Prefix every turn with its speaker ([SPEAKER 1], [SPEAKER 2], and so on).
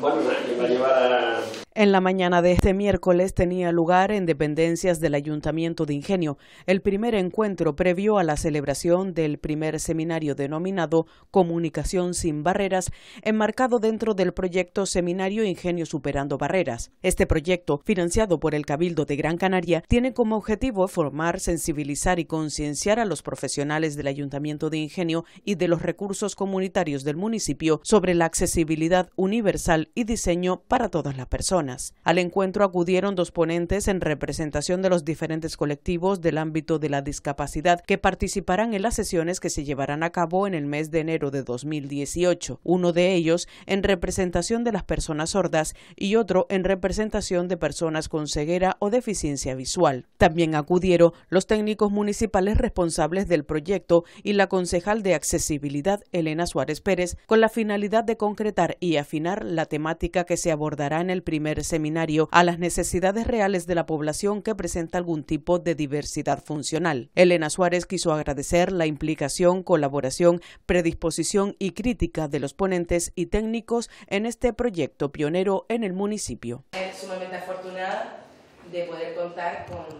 [SPEAKER 1] Bueno, ¿eh? me va a llevar a, en la mañana de este miércoles tenía lugar en dependencias del Ayuntamiento de Ingenio el primer encuentro previo a la celebración del primer seminario denominado Comunicación sin Barreras, enmarcado dentro del proyecto Seminario Ingenio Superando Barreras. Este proyecto, financiado por el Cabildo de Gran Canaria, tiene como objetivo formar, sensibilizar y concienciar a los profesionales del Ayuntamiento de Ingenio y de los recursos comunitarios del municipio sobre la accesibilidad universal y diseño para todas las personas. Al encuentro acudieron dos ponentes en representación de los diferentes colectivos del ámbito de la discapacidad que participarán en las sesiones que se llevarán a cabo en el mes de enero de 2018, uno de ellos en representación de las personas sordas y otro en representación de personas con ceguera o deficiencia visual. También acudieron los técnicos municipales responsables del proyecto y la concejal de accesibilidad Elena Suárez Pérez con la finalidad de concretar y afinar la temática que se abordará en el primer seminario a las necesidades reales de la población que presenta algún tipo de diversidad funcional. Elena Suárez quiso agradecer la implicación, colaboración, predisposición y crítica de los ponentes y técnicos en este proyecto pionero en el municipio. de poder contar con